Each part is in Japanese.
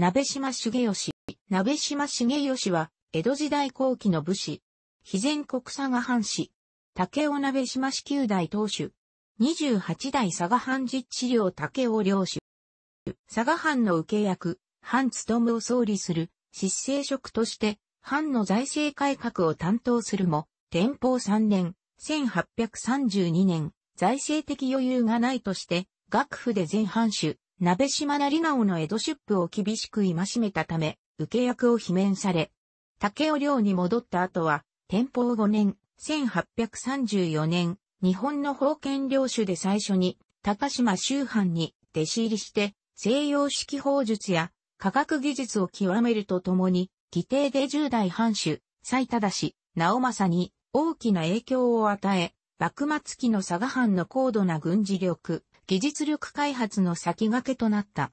鍋島重義。鍋島重義は、江戸時代後期の武士。肥前国佐賀藩士。竹尾鍋島市宮代当主。28代佐賀藩実治領竹尾領主。佐賀藩の受け役、藩務を総理する、執政職として、藩の財政改革を担当するも、天保3年、1832年、財政的余裕がないとして、学府で前藩主、鍋島成直の江戸出府を厳しく戒めたため、受け役を罷免され、竹雄領に戻った後は、天保5年、1834年、日本の封建領主で最初に、高島周藩に弟子入りして、西洋式法術や科学技術を極めるとともに、規定で10代藩主、最忠氏、直政に大きな影響を与え、幕末期の佐賀藩の高度な軍事力、技術力開発の先駆けとなった。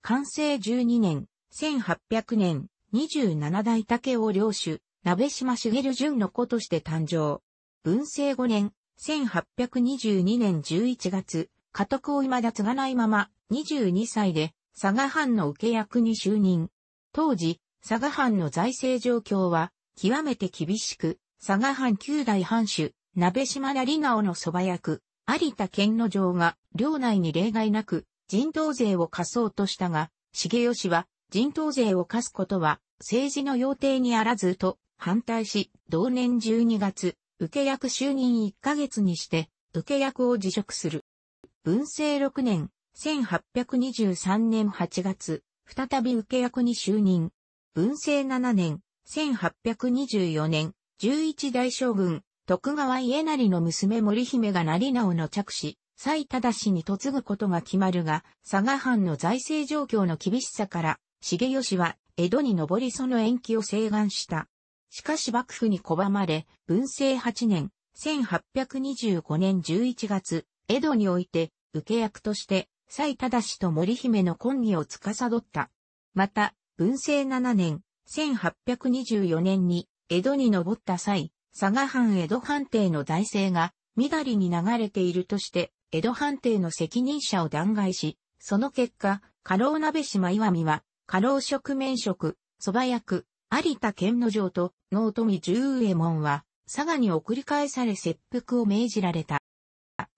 完成12年、1800年、27代竹尾領主、鍋島茂淳の子として誕生。文政5年、1822年11月、家督を未だ継がないまま、22歳で、佐賀藩の受け役に就任。当時、佐賀藩の財政状況は、極めて厳しく、佐賀藩9代藩主、鍋島成直の蕎麦役、有田県の城が領内に例外なく人頭税を課そうとしたが、重吉は人頭税を課すことは政治の要定にあらずと反対し、同年12月、受け役就任1ヶ月にして、受け役を辞職する。文政6年、1823年8月、再び受け役に就任。文政7年、1824年、11代将軍、徳川家成の娘森姫が成直の着手、斉忠氏に嫁ぐことが決まるが、佐賀藩の財政状況の厳しさから、重吉は江戸に上りその延期を請願した。しかし幕府に拒まれ、文政8年、1825年11月、江戸において、受け役として、斉忠氏と森姫の婚儀を司った。また、文政7年、1824年に、江戸に登った際、佐賀藩江戸藩邸の財政が、緑に流れているとして、江戸藩邸の責任者を弾劾し、その結果、過労鍋島岩見は、過労職免職、蕎麦役、有田県の城と、納富十右衛門は、佐賀に送り返され切腹を命じられた。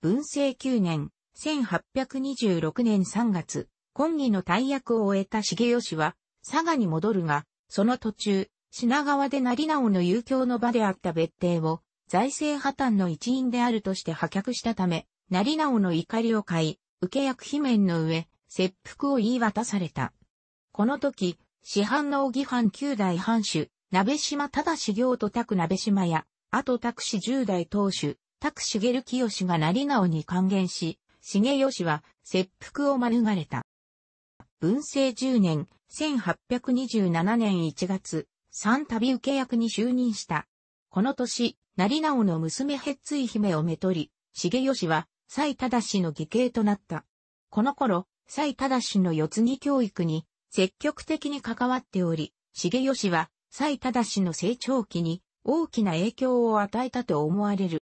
文政九年、1826年3月、今義の大役を終えた重吉は、佐賀に戻るが、その途中、品川で成直の遊興の場であった別邸を、財政破綻の一員であるとして破却したため、成直の怒りを買い、受け役罷免の上、切腹を言い渡された。この時、市販の義藩九代藩主、鍋島忠行と拓鍋島や、あと拓氏十代当主、拓茂清が成直に還元し、茂吉は切腹を免れた。文政10年、1827年1月、三旅受け役に就任した。この年、成直の娘ヘッツイ姫をめとり、重吉は、蔡忠の義兄となった。この頃、蔡忠の四つ木教育に積極的に関わっており、重吉は蔡忠の成長期に大きな影響を与えたと思われる。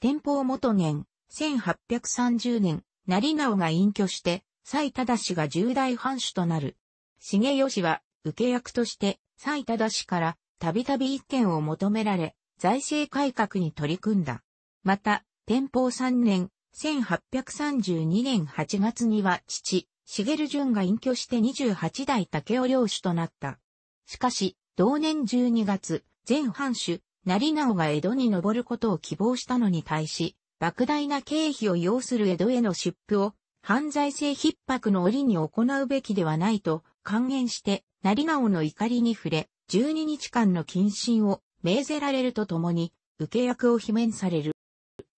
天保元年、1830年、成直が隠居して、蔡忠が重大藩主となる。重吉は受け役として斉忠氏からたびたび一件を求められ、財政改革に取り組んだ。また、天保3年、1832年8月には父、茂淳が隠居して28代竹尾領主となった。しかし、同年12月、前藩主、成直が江戸に登ることを希望したのに対し、莫大な経費を要する江戸への出布を、犯罪性逼迫の折に行うべきではないと、還元して、成直の怒りに触れ、12日間の謹慎を命ぜられるとともに、受け役を罷免される。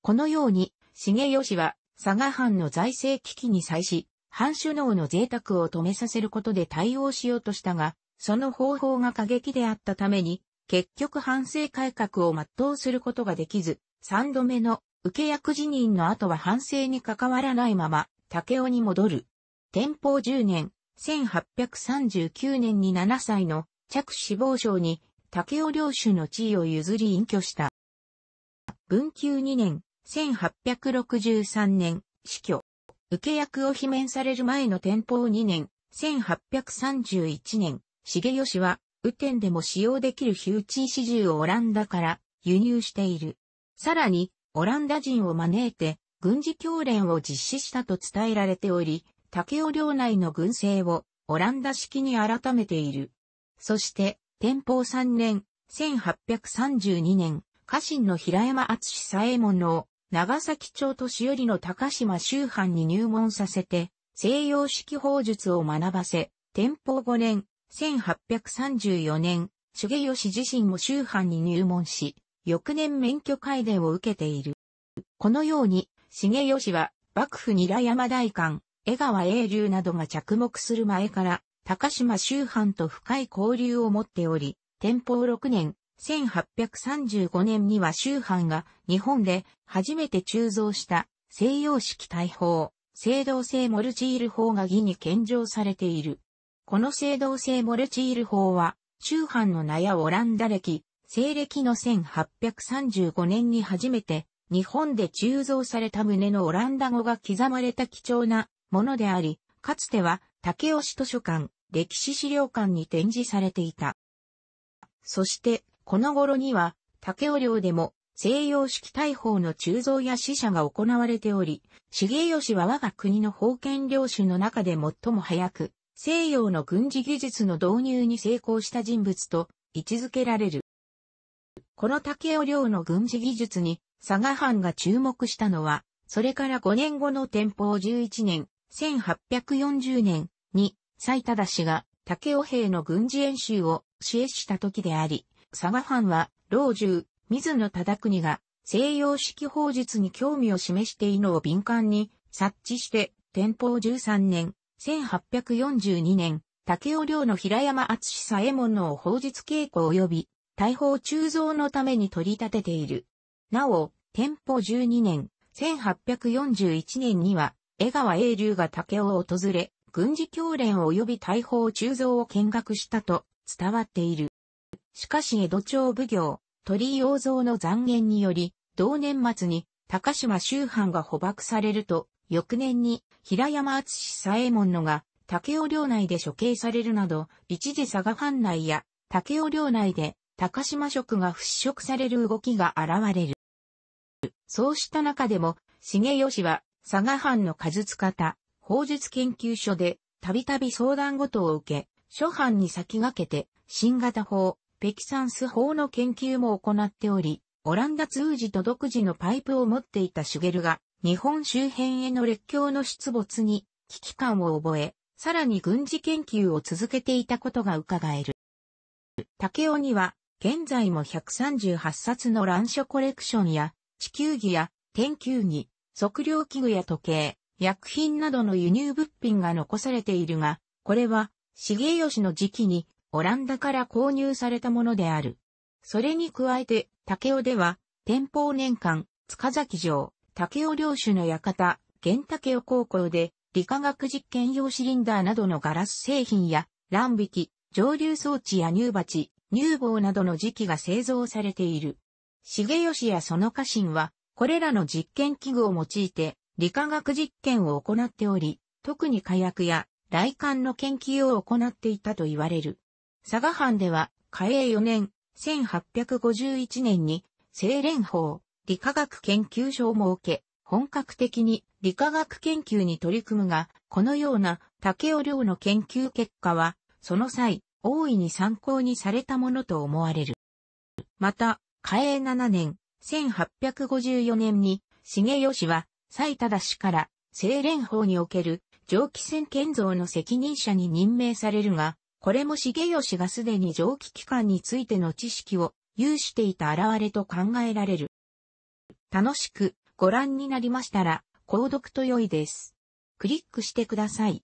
このように、重吉は、佐賀藩の財政危機に際し、藩首脳の贅沢を止めさせることで対応しようとしたが、その方法が過激であったために、結局反省改革を全うすることができず、3度目の受け役辞任の後は反省に関わらないまま、竹尾に戻る。天保10年、1839年に7歳の着死亡症に竹尾領主の地位を譲り隠居した。文久2年、1863年、死去。受け役を罷免される前の天保2年、1831年、重吉は、雨天でも使用できるヒューチー始終をオランダから輸入している。さらに、オランダ人を招いて、軍事教練を実施したと伝えられており、竹雄領内の軍政をオランダ式に改めている。そして、天保3年、1832年、家臣の平山厚左衛門の長崎町年寄りの高島周藩に入門させて、西洋式法術を学ばせ、天保5年、1834年、重吉自身も周藩に入門し、翌年免許改伝を受けている。このように、重吉は幕府にら山大官、江川英流などが着目する前から、高島周藩と深い交流を持っており、天保6年、1835年には周藩が日本で初めて鋳造した西洋式大砲、青銅製モルチール砲が義に献上されている。この青銅製モルチール砲は、周藩の名やオランダ歴、西暦の1835年に初めて日本で鋳造された旨のオランダ語が刻まれた貴重なものであり、かつては竹市図書館、歴史資料館に展示されていた。そして、この頃には、竹尾領でも西洋式大砲の鋳造や死者が行われており、重吉は我が国の封建領主の中で最も早く、西洋の軍事技術の導入に成功した人物と位置づけられる。この竹尾領の軍事技術に佐賀藩が注目したのは、それから5年後の天保11年、1840年に斉忠氏が武雄兵の軍事演習を支援した時であり、佐賀藩は老中、水野忠国が西洋式法術に興味を示しているのを敏感に察知して、天保13年、1842年、竹雄領の平山厚志左衛門の法術稽古及び、大砲鋳造のために取り立てている。なお、天保12年、1841年には、江川英龍が竹を訪れ、軍事教練及び大砲鋳造を見学したと伝わっている。しかし江戸町奉行、鳥居王蔵の残言により、同年末に高島周藩が捕獲されると、翌年に平山厚左衛門のが竹尾領内で処刑されるなど、一時佐賀藩内や竹尾領内で高島職が払拭される動きが現れる。そうした中でも、重吉は佐賀藩の数津方、法術研究所で、たびたび相談ごとを受け、諸藩に先駆けて、新型法、ペキサンス法の研究も行っており、オランダ通時と独自のパイプを持っていたシュゲルが、日本周辺への列強の出没に危機感を覚え、さらに軍事研究を続けていたことが伺える。竹雄には、現在も138冊の乱書コレクションや、地球儀や、天球儀、測量器具や時計、薬品などの輸入物品が残されているが、これは、重吉の時期に、オランダから購入されたものである。それに加えて、竹尾では、天保年間、塚崎城、竹尾領主の館、玄竹尾高校で、理化学実験用シリンダーなどのガラス製品や、乱引、蒸留装置や乳鉢、乳房などの磁器が製造されている。重吉やその家臣は、これらの実験器具を用いて理化学実験を行っており、特に火薬や雷管の研究を行っていたと言われる。佐賀藩では、嘉永4年、1851年に、清廉法、理化学研究所を設け、本格的に理化学研究に取り組むが、このような竹尾亮の研究結果は、その際、大いに参考にされたものと思われる。また、嘉永7年、1854年に、重吉は、斉忠氏から、清廉法における、蒸気船建造の責任者に任命されるが、これも重吉がすでに蒸気機関についての知識を有していた現れと考えられる。楽しくご覧になりましたら、購読と良いです。クリックしてください。